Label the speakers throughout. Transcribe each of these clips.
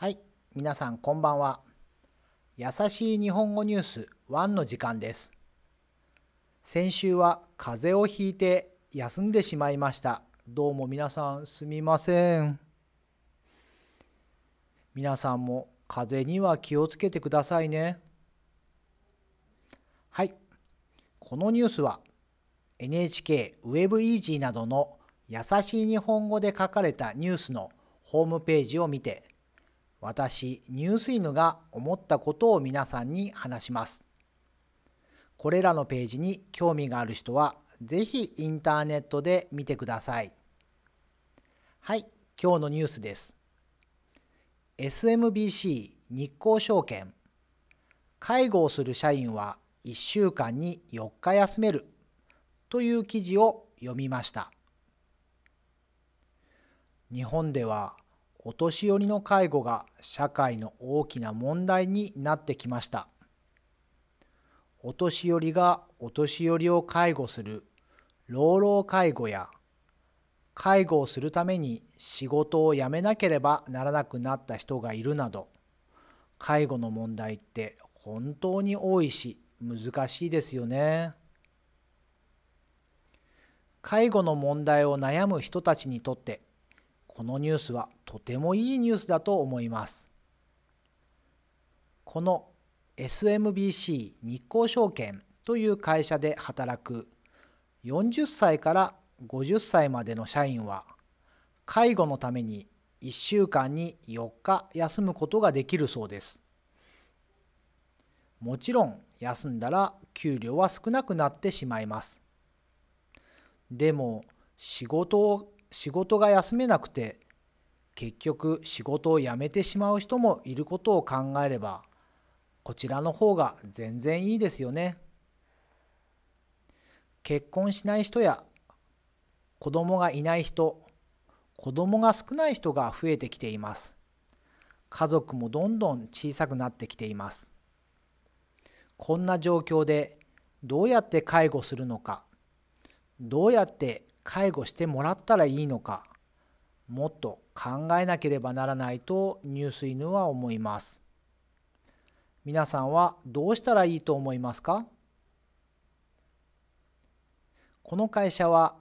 Speaker 1: はい、皆さんこんばんは。優しい日本語ニュース1の時間です。先週は風邪をひいて休んでしまいました。どうも皆さんすみません。皆さんも風邪には気をつけてくださいね。はい、このニュースは NHK ウェブイージーなどの優しい日本語で書かれたニュースのホームページを見て私、ニュース犬が思ったことを皆さんに話します。これらのページに興味がある人は、ぜひインターネットで見てください。はい、今日のニュースです。SMBC 日興証券介護をする社員は1週間に4日休めるという記事を読みました日本ではお年寄りの介護が社会の大きな問題になってきました。お年寄りがお年寄りを介護する老老介護や介護をするために仕事を辞めなければならなくなった人がいるなど介護の問題って本当に多いし難しいですよね。介護の問題を悩む人たちにとってこのニュースはとてもいいニュースだと思います。この SMBC 日興証券という会社で働く40歳から50歳までの社員は介護のために1週間に4日休むことができるそうです。もちろん休んだら給料は少なくなってしまいます。でも仕事を仕事が休めなくて結局仕事を辞めてしまう人もいることを考えればこちらの方が全然いいですよね。結婚しない人や子供がいない人子供が少ない人が増えてきています。家族もどんどん小さくなってきています。こんな状況でどうやって介護するのかどうやって介護してもらったらいいのかもっと考えなければならないとニュース犬は思います皆さんはどうしたらいいと思いますかこの会社は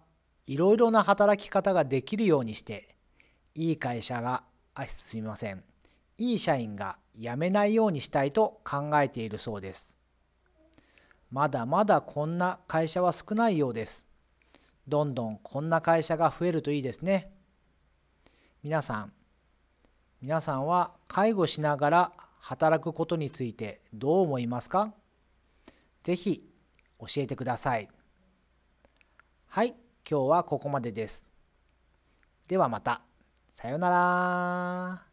Speaker 1: いろいろな働き方ができるようにしていい会社があすみませんいい社員が辞めないようにしたいと考えているそうですまだまだこんな会社は少ないようですどんどんこんな会社が増えるといいですね。皆さん、皆さんは介護しながら働くことについてどう思いますかぜひ教えてください。はい、今日はここまでです。ではまた。さよなら。ー。